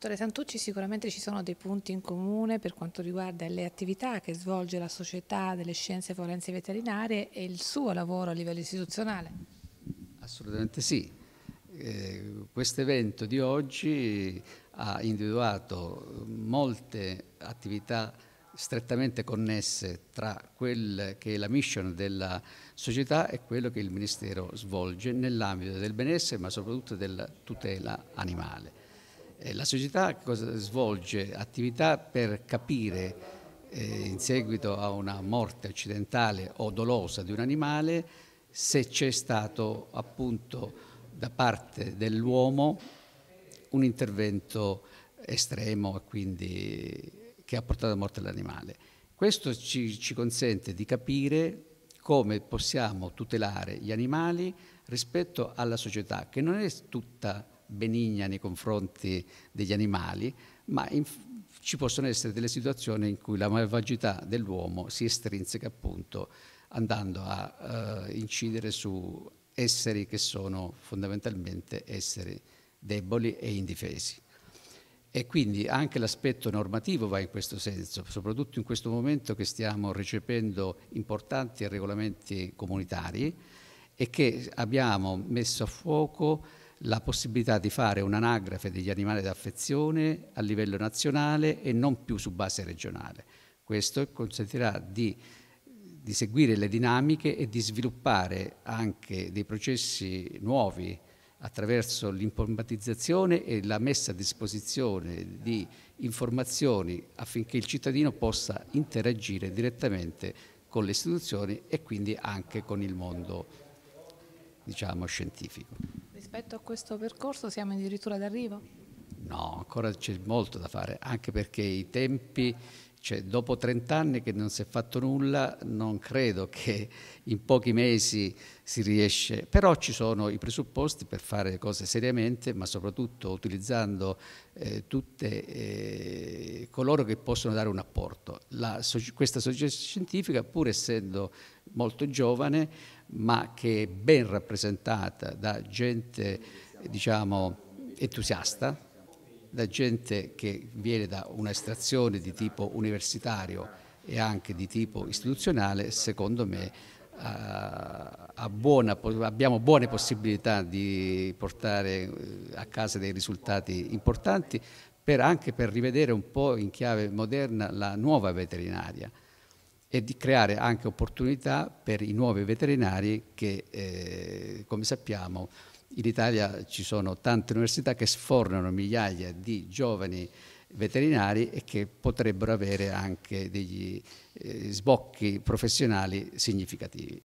Dottore Santucci, sicuramente ci sono dei punti in comune per quanto riguarda le attività che svolge la Società delle Scienze Forensi Veterinarie e il suo lavoro a livello istituzionale. Assolutamente sì. Eh, Questo evento di oggi ha individuato molte attività strettamente connesse tra quella che è la mission della società e quello che il Ministero svolge nell'ambito del benessere ma soprattutto della tutela animale. Eh, la società svolge attività per capire eh, in seguito a una morte accidentale o dolosa di un animale se c'è stato appunto da parte dell'uomo un intervento estremo quindi, che ha portato a morte l'animale. Questo ci, ci consente di capire come possiamo tutelare gli animali rispetto alla società, che non è tutta benigna nei confronti degli animali, ma in, ci possono essere delle situazioni in cui la malvagità dell'uomo si estrinseca appunto andando a eh, incidere su esseri che sono fondamentalmente esseri deboli e indifesi. E quindi anche l'aspetto normativo va in questo senso, soprattutto in questo momento che stiamo recependo importanti regolamenti comunitari e che abbiamo messo a fuoco la possibilità di fare un'anagrafe degli animali d'affezione a livello nazionale e non più su base regionale. Questo consentirà di, di seguire le dinamiche e di sviluppare anche dei processi nuovi attraverso l'informatizzazione e la messa a disposizione di informazioni affinché il cittadino possa interagire direttamente con le istituzioni e quindi anche con il mondo diciamo, scientifico. Rispetto a questo percorso siamo addirittura d'arrivo? No, ancora c'è molto da fare, anche perché i tempi, cioè dopo 30 anni che non si è fatto nulla, non credo che in pochi mesi si riesce, però ci sono i presupposti per fare le cose seriamente, ma soprattutto utilizzando eh, tutti eh, coloro che possono dare un apporto. La, questa società scientifica, pur essendo molto giovane, ma che è ben rappresentata da gente, diciamo, entusiasta, da gente che viene da un'estrazione di tipo universitario e anche di tipo istituzionale, secondo me eh, a buona, abbiamo buone possibilità di portare eh, a casa dei risultati importanti per, anche per rivedere un po' in chiave moderna la nuova veterinaria e di creare anche opportunità per i nuovi veterinari che, eh, come sappiamo, in Italia ci sono tante università che sfornano migliaia di giovani veterinari e che potrebbero avere anche degli eh, sbocchi professionali significativi.